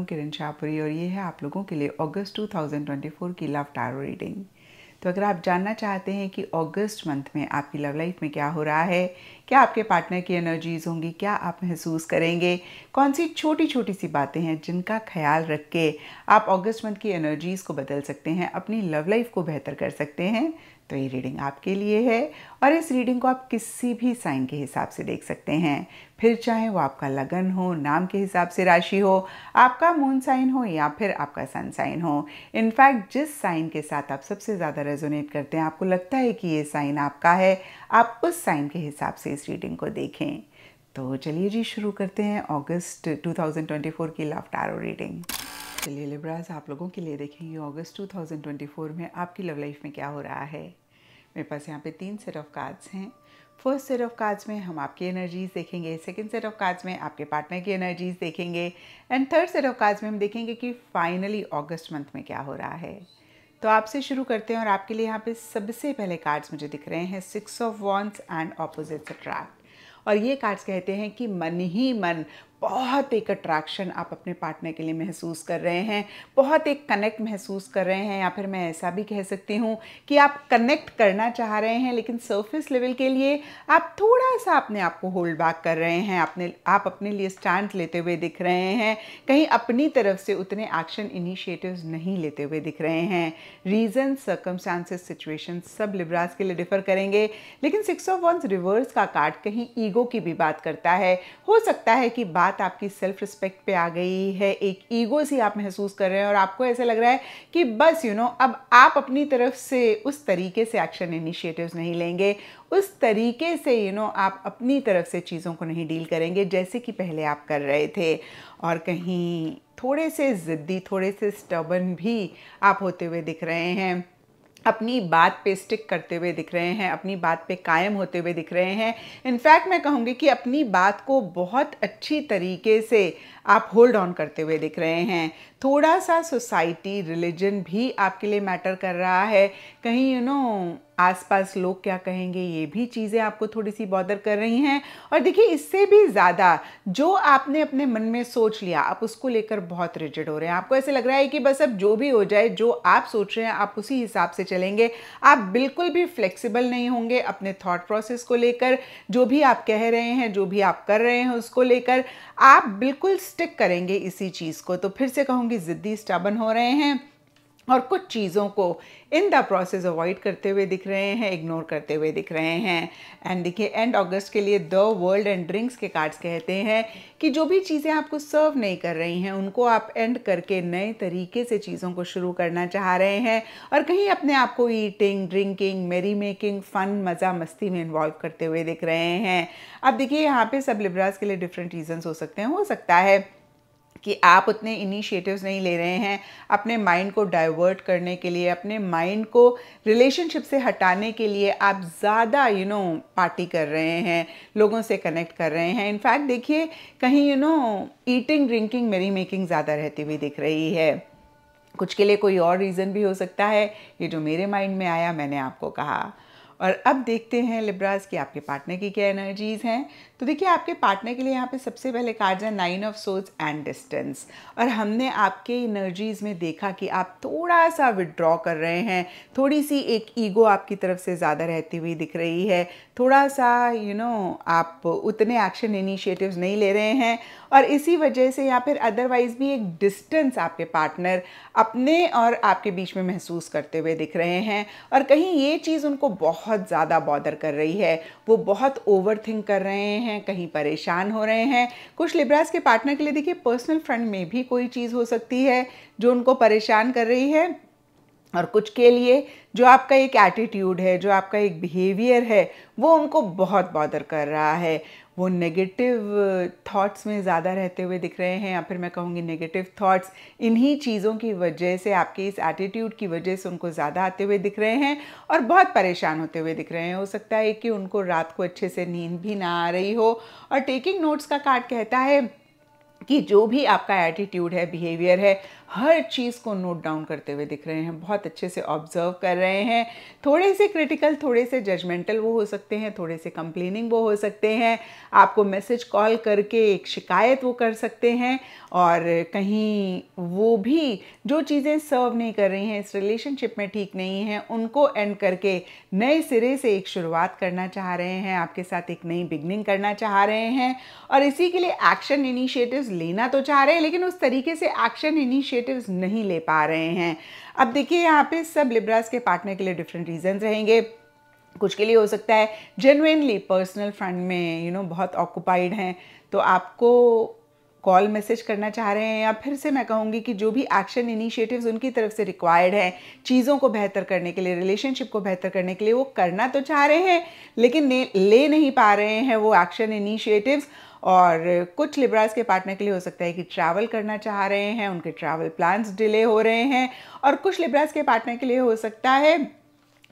हूँ किरण शाहपुरी और ये है आप लोगों के लिए अगस्त 2024 की लव टारो रीडिंग तो अगर आप जानना चाहते हैं कि अगस्त मंथ में आपकी लव लाइफ में क्या हो रहा है क्या आपके पार्टनर की एनर्जीज़ होंगी क्या आप महसूस करेंगे कौन सी छोटी छोटी सी बातें हैं जिनका ख्याल रख के आप ऑगस्ट मंथ की एनर्जीज़ को बदल सकते हैं अपनी लव लाइफ को बेहतर कर सकते हैं तो ये रीडिंग आपके लिए है और इस रीडिंग को आप किसी भी साइन के हिसाब से देख सकते हैं फिर चाहे वो आपका लगन हो नाम के हिसाब से राशि हो आपका मून साइन हो या फिर आपका सन साइन हो इनफैक्ट जिस साइन के साथ आप सबसे ज़्यादा रेजोनेट करते हैं आपको लगता है कि ये साइन आपका है आप उस साइन के हिसाब से इस रीडिंग को देखें तो चलिए जी शुरू करते हैं अगस्त 2024 की लव टैरो रीडिंग चलिए लिब्राज आप लोगों के लिए देखेंगे अगस्त 2024 में आपकी लव लाइफ में क्या हो रहा है मेरे पास यहाँ पे तीन सेट ऑफ कार्ड्स हैं फर्स्ट सेट ऑफ कार्ड्स में हम आपकी एनर्जीज देखेंगे सेकेंड सेट ऑफ कार्ड्स में आपके पार्टनर की एनर्जीज देखेंगे and third set of cards में हम देखेंगे कि फाइनली अगस्त मंथ में क्या हो रहा है तो आपसे शुरू करते हैं और आपके लिए यहाँ पे सबसे पहले कार्ड्स मुझे दिख रहे हैं six of wands and opposites attract और ये कार्ड्स कहते हैं कि मन ही मन बहुत एक अट्रैक्शन आप अपने पार्टनर के लिए महसूस कर रहे हैं बहुत एक कनेक्ट महसूस कर रहे हैं या फिर मैं ऐसा भी कह सकती हूँ कि आप कनेक्ट करना चाह रहे हैं लेकिन सरफेस लेवल के लिए आप थोड़ा सा अपने आप को होल्ड बैक कर रहे हैं अपने आप अपने लिए स्टैंड लेते हुए दिख रहे हैं कहीं अपनी तरफ से उतने एक्शन इनिशिएटिव नहीं लेते हुए दिख रहे हैं रीज़न सर्कमस्टांसेस सिचुएशन सब लिब्रास के लिए डिफर करेंगे लेकिन सिक्स ऑफ वंस रिवर्स का कार्ड कहीं ईगो की भी बात करता है हो सकता है कि बात बात आपकी सेल्फ रिस्पेक्ट पे आ गई है एक ईगो सी आप महसूस कर रहे हैं और आपको ऐसा लग रहा है कि बस यू you नो know, अब आप अपनी तरफ से उस तरीके से एक्शन इनिशिएटिव्स नहीं लेंगे उस तरीके से यू you नो know, आप अपनी तरफ से चीज़ों को नहीं डील करेंगे जैसे कि पहले आप कर रहे थे और कहीं थोड़े से ज़िद्दी थोड़े से स्टबन भी आप होते हुए दिख रहे हैं अपनी बात पे स्टिक करते हुए दिख रहे हैं अपनी बात पे कायम होते हुए दिख रहे हैं इनफैक्ट मैं कहूँगी कि अपनी बात को बहुत अच्छी तरीके से आप होल्ड ऑन करते हुए दिख रहे हैं थोड़ा सा सोसाइटी रिलीजन भी आपके लिए मैटर कर रहा है कहीं यू you नो know, आसपास लोग क्या कहेंगे ये भी चीज़ें आपको थोड़ी सी बॉदर कर रही हैं और देखिए इससे भी ज़्यादा जो आपने अपने मन में सोच लिया आप उसको लेकर बहुत रिजिड हो रहे हैं आपको ऐसे लग रहा है कि बस अब जो भी हो जाए जो आप सोच रहे हैं आप उसी हिसाब से चलेंगे आप बिल्कुल भी फ्लेक्सिबल नहीं होंगे अपने थाट प्रोसेस को लेकर जो भी आप कह रहे हैं जो भी आप कर रहे हैं उसको लेकर आप बिल्कुल स्टिक करेंगे इसी चीज़ को तो फिर से कहूँगी ज़िद्दी स्टाबन हो रहे हैं और कुछ चीज़ों को इन द प्रोसेस अवॉइड करते हुए दिख रहे हैं इग्नोर करते हुए दिख रहे हैं एंड देखिए एंड अगस्त के लिए द वर्ल्ड एंड ड्रिंक्स के कार्ड्स कहते हैं कि जो भी चीज़ें आपको सर्व नहीं कर रही हैं उनको आप एंड करके नए तरीके से चीज़ों को शुरू करना चाह रहे हैं और कहीं अपने आप को eating drinking merry making fun मज़ा मस्ती में इन्वॉल्व करते हुए दिख रहे हैं अब देखिए यहाँ पर सब लिब्रास के लिए डिफरेंट रीजन्स हो सकते हैं हो सकता है कि आप उतने इनिशिएटिव्स नहीं ले रहे हैं अपने माइंड को डाइवर्ट करने के लिए अपने माइंड को रिलेशनशिप से हटाने के लिए आप ज़्यादा यू नो पार्टी कर रहे हैं लोगों से कनेक्ट कर रहे हैं इनफैक्ट देखिए कहीं you know eating drinking merry making ज़्यादा रहती हुई दिख रही है कुछ के लिए कोई और रीज़न भी हो सकता है ये जो मेरे माइंड में आया मैंने आपको कहा और अब देखते हैं लिब्राज की आपके पार्टनर की क्या एनर्जीज़ हैं तो देखिए आपके पार्टनर के लिए यहाँ पे सबसे पहले कार्ड है नाइन ऑफ सोच एंड डिस्टेंस और हमने आपके एनर्जीज़ में देखा कि आप थोड़ा सा विड्रॉ कर रहे हैं थोड़ी सी एक ईगो आपकी तरफ से ज़्यादा रहती हुई दिख रही है थोड़ा सा यू you नो know, आप उतने एक्शन इनिशिएटिव्स नहीं ले रहे हैं और इसी वजह से या फिर अदरवाइज़ भी एक डिस्टेंस आपके पार्टनर अपने और आपके बीच में महसूस करते हुए दिख रहे हैं और कहीं ये चीज़ उनको बहुत बहुत ज़्यादा बॉदर कर रही है वो बहुत ओवर थिंक कर रहे हैं कहीं परेशान हो रहे हैं कुछ लिब्रास के पार्टनर के लिए देखिए पर्सनल फ्रंट में भी कोई चीज़ हो सकती है जो उनको परेशान कर रही है और कुछ के लिए जो आपका एक एटीट्यूड है जो आपका एक बिहेवियर है वो उनको बहुत बॉदर कर रहा है वो नेगेटिव थॉट्स uh, में ज़्यादा रहते हुए दिख रहे हैं या फिर मैं कहूँगी नेगेटिव थॉट्स इन्हीं चीज़ों की वजह से आपके इस एटीट्यूड की वजह से उनको ज़्यादा आते हुए दिख रहे हैं और बहुत परेशान होते हुए दिख रहे हैं हो सकता है कि उनको रात को अच्छे से नींद भी ना आ रही हो और टेकिंग नोट्स का कार्ड कहता है कि जो भी आपका एटीट्यूड है बिहेवियर है हर चीज़ को नोट डाउन करते हुए दिख रहे हैं बहुत अच्छे से ऑब्जर्व कर रहे हैं थोड़े से क्रिटिकल थोड़े से जजमेंटल वो हो सकते हैं थोड़े से कंप्लेनिंग वो हो सकते हैं आपको मैसेज कॉल करके एक शिकायत वो कर सकते हैं और कहीं वो भी जो चीज़ें सर्व नहीं कर रही हैं इस रिलेशनशिप में ठीक नहीं है उनको एंड करके नए सिरे से एक शुरुआत करना चाह रहे हैं आपके साथ एक नई बिगनिंग करना चाह रहे हैं और इसी के लिए एक्शन इनिशिएटिव इनिशिएटिव्स लेना तो चाह रहे हैं लेकिन उस तरीके से एक्शन इनिशिएटिव्स नहीं ले पा रहे हैं अब देखिए यहाँ पे सब लिब्रास के पार्टनर के लिए डिफरेंट रीजन रहेंगे कुछ के लिए हो सकता है जेनुनली पर्सनल फ्रंट में यू you नो know, बहुत ऑक्यूपाइड हैं तो आपको कॉल मैसेज करना चाह रहे हैं या फिर से मैं कहूँगी कि जो भी एक्शन इनिशिएटिव्स उनकी तरफ से रिक्वायर्ड हैं चीज़ों को बेहतर करने के लिए रिलेशनशिप को बेहतर करने के लिए वो करना तो चाह रहे हैं लेकिन ले नहीं पा रहे हैं वो एक्शन इनिशिएटिव्स और कुछ लिब्रास के पार्टनर के लिए हो सकता है कि ट्रैवल करना चाह रहे हैं उनके ट्रैवल प्लान्स डिले हो रहे हैं और कुछ लिब्रास के पार्टनर के लिए हो सकता है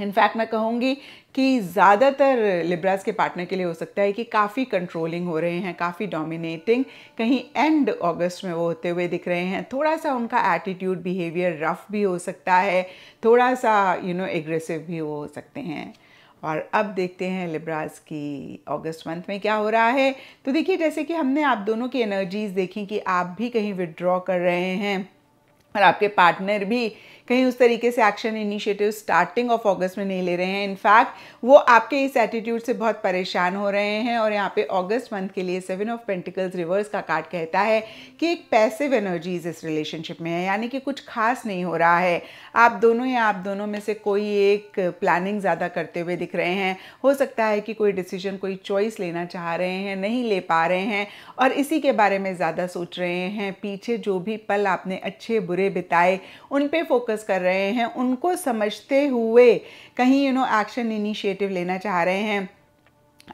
इनफैक्ट मैं कहूँगी कि ज़्यादातर लिब्रास के पार्टनर के लिए हो सकता है कि काफ़ी कंट्रोलिंग हो रहे हैं काफ़ी डोमिनेटिंग कहीं एंड अगस्त में वो होते हुए दिख रहे हैं थोड़ा सा उनका एटीट्यूड बिहेवियर रफ भी हो सकता है थोड़ा सा यू नो एग्रेसिव भी हो सकते हैं और अब देखते हैं लिब्रास की अगस्त मंथ में क्या हो रहा है तो देखिए जैसे कि हमने आप दोनों की एनर्जीज़ देखी कि आप भी कहीं विड्रॉ कर रहे हैं और आपके पार्टनर भी कहीं उस तरीके से एक्शन इनिशिएटिव स्टार्टिंग ऑफ अगस्त में नहीं ले रहे हैं इनफैक्ट वो आपके इस एटीट्यूड से बहुत परेशान हो रहे हैं और यहाँ पे अगस्त मंथ के लिए सेवन ऑफ पेंटिकल्स रिवर्स का कार्ड कहता है कि एक पैसिव एनर्जीज इस रिलेशनशिप में है यानी कि कुछ खास नहीं हो रहा है आप दोनों या आप दोनों में से कोई एक प्लानिंग ज़्यादा करते हुए दिख रहे हैं हो सकता है कि कोई डिसीजन कोई चॉइस लेना चाह रहे हैं नहीं ले पा रहे हैं और इसी के बारे में ज़्यादा सोच रहे हैं पीछे जो भी पल आपने अच्छे बुरे परे बिताए उन पे फोकस कर रहे हैं उनको समझते हुए कहीं यू नो एक्शन इनिशिएटिव लेना चाह रहे हैं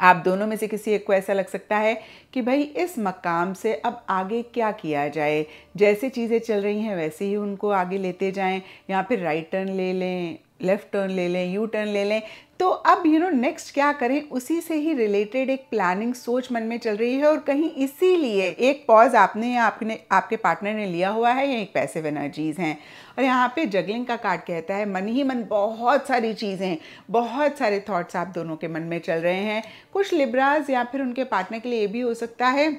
आप दोनों में से किसी एक को ऐसा लग सकता है कि भाई इस मकाम से अब आगे क्या किया जाए जैसे चीज़ें चल रही हैं वैसे ही उनको आगे लेते जाएं या फिर राइट टर्न ले लें लेफ़्ट टर्न ले लें यू टर्न ले लें तो अब यू नो नेक्स्ट क्या करें उसी से ही रिलेटेड एक प्लानिंग सोच मन में चल रही है और कहीं इसीलिए एक पॉज आपने या आपने आपके पार्टनर ने लिया हुआ है या एक पैसिव एनर्जीज़ हैं और यहाँ पे जगलिंग का कार्ड कहता है मन ही मन बहुत सारी चीज़ें बहुत सारे थॉट्स आप दोनों के मन में चल रहे हैं कुछ लिब्राज या फिर उनके पार्टनर के लिए ये भी हो सकता है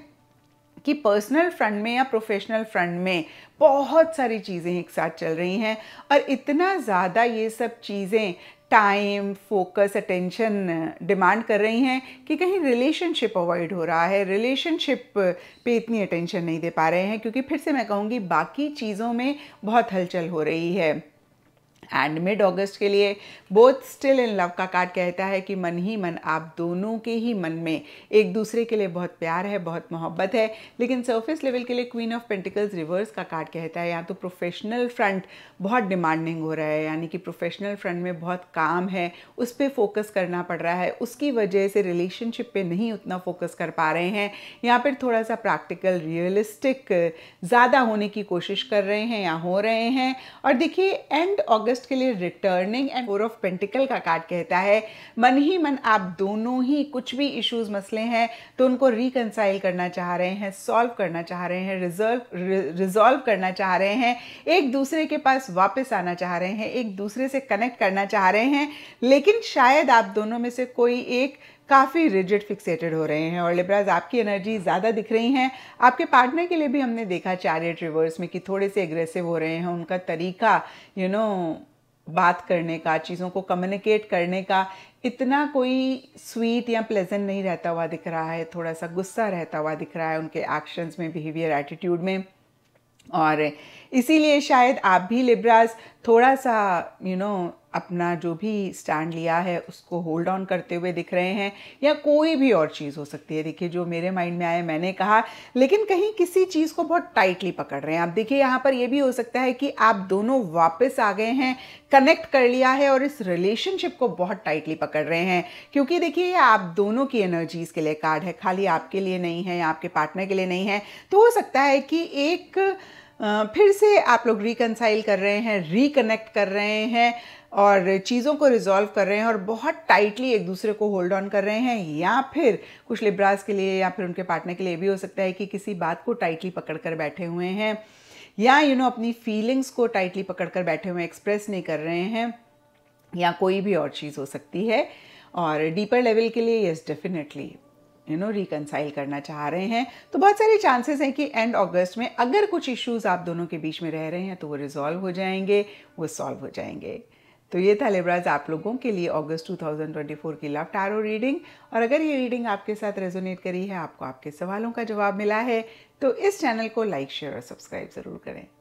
कि पर्सनल फ्रंट में या प्रोफेशनल फ्रंट में बहुत सारी चीज़ें एक साथ चल रही हैं और इतना ज़्यादा ये सब चीज़ें टाइम फोकस अटेंशन डिमांड कर रही हैं कि कहीं रिलेशनशिप अवॉइड हो रहा है रिलेशनशिप uh, पे इतनी अटेंशन नहीं दे पा रहे हैं क्योंकि फिर से मैं कहूँगी बाकी चीज़ों में बहुत हलचल हो रही है एंड मिड ऑगस्ट के लिए बोथ स्टिल इन लव का कार्ड कहता है कि मन ही मन आप दोनों के ही मन में एक दूसरे के लिए बहुत प्यार है बहुत मोहब्बत है लेकिन सर्फिस लेवल के लिए क्वीन ऑफ पेंटिकल्स रिवर्स का कार्ड कहता है यहाँ तो प्रोफेशनल फ्रंट बहुत डिमांडिंग हो रहा है यानी कि प्रोफेशनल फ्रंट में बहुत काम है उस पर फोकस करना पड़ रहा है उसकी वजह से रिलेशनशिप पे नहीं उतना फोकस कर पा रहे हैं या फिर थोड़ा सा प्रैक्टिकल रियलिस्टिक ज़्यादा होने की कोशिश कर रहे हैं या हो रहे हैं और देखिए एंड अगस्त टेस्ट के लिए returning and four of pentacle का कार्ड कहता है मन ही मन आप दोनों ही कुछ भी इश्यूज मसले हैं तो उनको रिकनसाइल करना चाह रहे हैं सॉल्व करना चाह रहे हैं रिजर्व रिजॉल्व करना चाह रहे हैं एक दूसरे के पास वापस आना चाह रहे हैं एक दूसरे से कनेक्ट करना चाह रहे हैं लेकिन शायद आप दोनों में से कोई एक काफ़ी रिजिड फिक्सेटेड हो रहे हैं और लिब्राज आपकी एनर्जी ज़्यादा दिख रही हैं आपके पार्टनर के लिए भी हमने देखा चैरियट रिवर्स में कि थोड़े से एग्रेसिव हो रहे हैं उनका तरीका यू you नो know, बात करने का चीज़ों को कम्युनिकेट करने का इतना कोई स्वीट या प्लेजेंट नहीं रहता हुआ दिख रहा है थोड़ा सा गुस्सा रहता हुआ दिख रहा है उनके एक्शंस में बिहेवियर एटीट्यूड में और इसीलिए शायद आप भी लिब्रास थोड़ा सा यू you नो know, अपना जो भी स्टैंड लिया है उसको होल्ड ऑन करते हुए दिख रहे हैं या कोई भी और चीज़ हो सकती है देखिए जो मेरे माइंड में आया मैंने कहा लेकिन कहीं किसी चीज़ को बहुत टाइटली पकड़ रहे हैं आप देखिए यहाँ पर यह भी हो सकता है कि आप दोनों वापस आ गए हैं कनेक्ट कर लिया है और इस रिलेशनशिप को बहुत टाइटली पकड़ रहे हैं क्योंकि देखिए ये आप दोनों की एनर्जीज़ के लिए कार्ड है खाली आपके लिए नहीं है या आपके पार्टनर के लिए नहीं है तो हो सकता है कि एक फिर से आप लोग रिकनसाइल कर रहे हैं रिकनेक्ट कर रहे हैं और चीज़ों को रिजॉल्व कर रहे हैं और बहुत टाइटली एक दूसरे को होल्ड ऑन कर रहे हैं या फिर कुछ लिब्रास के लिए या फिर उनके पार्टनर के लिए भी हो सकता है कि किसी बात को टाइटली पकड़ कर बैठे हुए हैं या यू you नो know, अपनी फीलिंग्स को टाइटली पकड़ कर बैठे हुए एक्सप्रेस नहीं कर रहे हैं या कोई भी और चीज़ हो सकती है और डीपर लेवल के लिए yes definitely you know reconcile करना चाह रहे हैं तो बहुत सारे चांसेस हैं कि एंड अगस्त में अगर कुछ इश्यूज आप दोनों के बीच में रह रहे हैं तो वो रिजॉल्व हो जाएंगे वो सॉल्व हो जाएंगे तो ये था लिब्राज आप लोगों के लिए अगस्त 2024 की लव टारो रीडिंग और अगर ये रीडिंग आपके साथ रेजोनेट करी है आपको आपके सवालों का जवाब मिला है तो इस चैनल को लाइक शेयर और सब्सक्राइब ज़रूर करें